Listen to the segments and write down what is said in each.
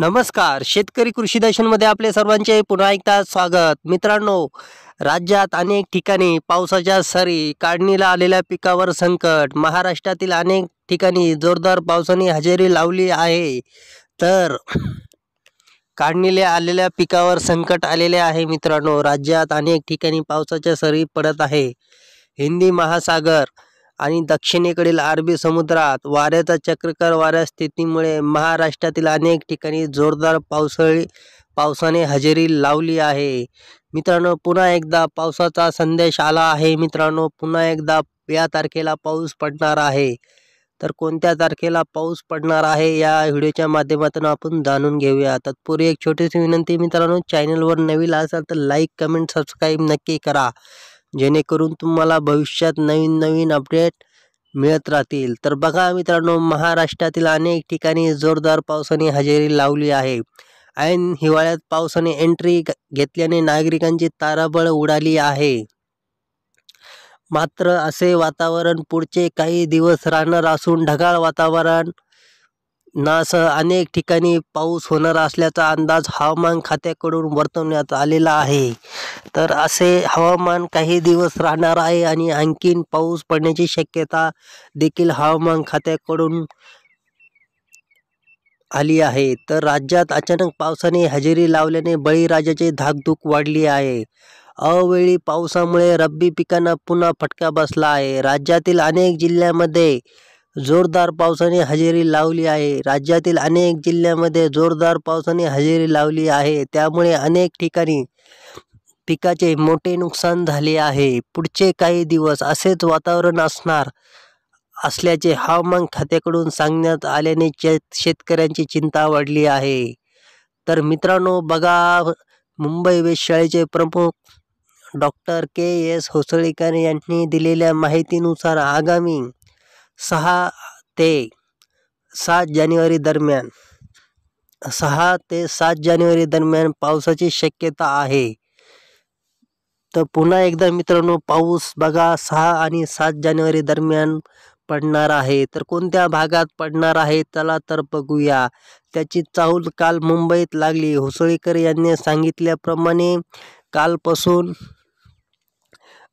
नमस्कार शेतकरी कृषी दर्शनमध्ये आपले सर्वांचे पुन्हा एकदा स्वागत मित्रांनो राज्यात अनेक ठिकाणी पावसाच्या सरी काढणीला आलेल्या पिकावर संकट महाराष्ट्रातील अनेक ठिकाणी जोरदार पावसाने हजेरी लावली आहे तर काढणीला आलेल्या पिकावर संकट आलेले आहे मित्रांनो राज्यात अनेक ठिकाणी पावसाच्या सरी पडत आहे हिंदी महासागर आणि दक्षिणेकडील अरबी समुद्रात वाऱ्याचा चक्रकार वाऱ्या स्थितीमुळे महाराष्ट्रातील अनेक ठिकाणी जोरदार पावसाळी पावसाने हजेरी लावली आहे मित्रांनो पुन्हा एकदा पावसाचा संदेश आला आहे मित्रांनो पुन्हा एकदा या तारखेला पाऊस पडणार आहे तर कोणत्या तारखेला पाऊस पडणार आहे या व्हिडिओच्या माध्यमातून आपण जाणून घेऊया तत्पूर्वी एक छोटीशी विनंती मित्रांनो चॅनलवर नवीन असाल तर लाईक कमेंट सबस्क्राईब नक्की करा जेणेकरून तुम्हाला भविष्यात नवीन नवीन अपडेट मिळत राहतील तर बघा मित्रांनो महाराष्ट्रातील अनेक ठिकाणी जोरदार पावसाने हजेरी लावली आहे ऐन हिवाळ्यात पावसाने एंट्री घेतल्याने नागरिकांची ताराबळ उडाली आहे मात्र असे वातावरण पुढचे काही दिवस राहणार असून ढगाळ वातावरण नासह अनेक ठिकाणी पाऊस होणार असल्याचा अंदाज हवामान खात्याकडून वर्तवण्यात आलेला आहे तर असे हवामान काही दिवस राहणार आहे आणि आणखीन पाऊस पडण्याची शक्यता देखील हवामान खात्याकडून आली आहे तर राज्यात अचानक पावसाने हजेरी लावल्याने बळीराजाची धाकधूक वाढली आहे अवेळी पावसामुळे रब्बी पिकांना पुन्हा फटका बसला आहे राज्यातील अनेक जिल्ह्यामध्ये जोरदार पावसाने हजेरी लावली आहे राज्यातील अनेक जिल्ह्यामध्ये जोरदार पावसाने हजेरी लावली आहे त्यामुळे अनेक ठिकाणी पिकाचे मोठे नुकसान झाले आहे पुढचे काही दिवस असेच वातावरण असणार असल्याचे हवामान खात्याकडून सांगण्यात आल्याने शेतकऱ्यांची चिंता वाढली आहे तर मित्रांनो बघा मुंबई वेधशाळेचे प्रमुख डॉक्टर के एस होसळीकर यांनी दिलेल्या माहितीनुसार आगामी सहा ते सात जानेवारी दरम्यान सहा ते सात जानेवारी दरम्यान पावसाची शक्यता आहे तर पुन्हा एकदा मित्रांनो पाऊस बघा सहा आणि सात जानेवारी दरम्यान पडणार आहे तर कोणत्या भागात पडणार आहे चला तर बघूया त्याची चाहूल काल मुंबईत लागली होसळीकर यांनी सांगितल्याप्रमाणे कालपासून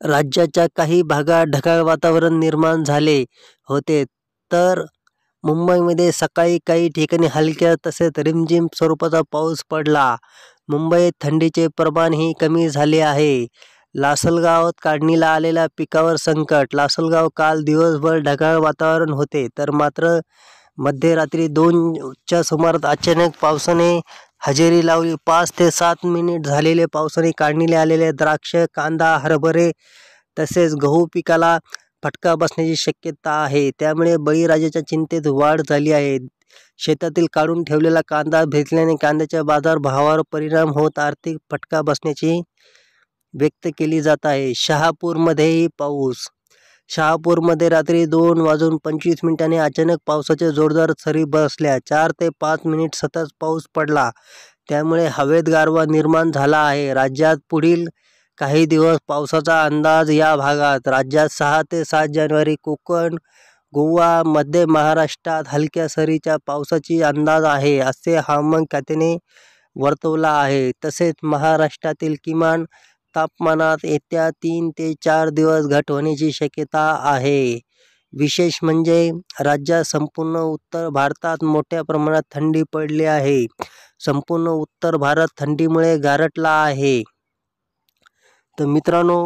राज्याच्या काही भागात ढगाळ वातावरण निर्माण झाले होते तर मुंबईमध्ये सकाळी काही ठिकाणी हलक्या तसेच रिमझिम स्वरूपाचा पाऊस पडला मुंबईत थंडीचे प्रमाणही कमी झाले आहे लासलगावात काढणीला आलेल्या पिकावर संकट लासलगाव काल दिवसभर ढगाळ वातावरण होते तर मात्र मध्यरात्री दोनच्या सुमारात अचानक पावसाने हजेरी लावली पाच ते सात मिनिट झालेले पावसाने काढणीले आलेले द्राक्ष कांदा हरभरे तसेच गहू पिकाला फटका बसण्याची शक्यता आहे त्यामुळे बळीराजाच्या चिंतेत वाढ झाली आहे शेतातील काढून ठेवलेला कांदा भेटल्याने कांद्याच्या बाजारभावावर परिणाम होत आर्थिक फटका बसण्याची व्यक्त केली जात आहे शहापूरमध्येही पाऊस शहापूरमध्ये रात्री दोन वाजून पंचवीस मिनिटांनी अचानक पावसाच्या जोरदार सरी बसल्या चार ते पाच मिनिट सतत पाऊस पडला त्यामुळे हवेत गारवा निर्माण झाला आहे राज्यात पुढील काही दिवस पावसाचा अंदाज या भागात राज्यात सहा ते सात जानेवारी कोकण गोवा मध्य महाराष्ट्रात हलक्या सरीच्या पावसाची अंदाज आहे असे हवामान खात्याने वर्तवला आहे तसेच महाराष्ट्रातील किमान तापमानात येत्या तीन ते चार दिवस घट होण्याची शक्यता आहे विशेष म्हणजे राज्यात संपूर्ण उत्तर भारतात मोठ्या प्रमाणात थंडी पडली आहे संपूर्ण उत्तर भारत थंडीमुळे गारटला आहे तर मित्रांनो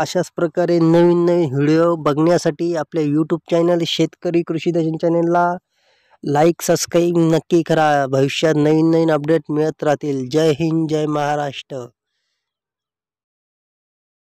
अशाच प्रकारे नवीन नवीन व्हिडिओ बघण्यासाठी आपले यूट्यूब चॅनल शेतकरी कृषी दर्शन चॅनलला लाईक सबस्क्राईब नक्की करा भविष्यात नवीन नवीन अपडेट मिळत राहतील जय हिंद जय महाराष्ट्र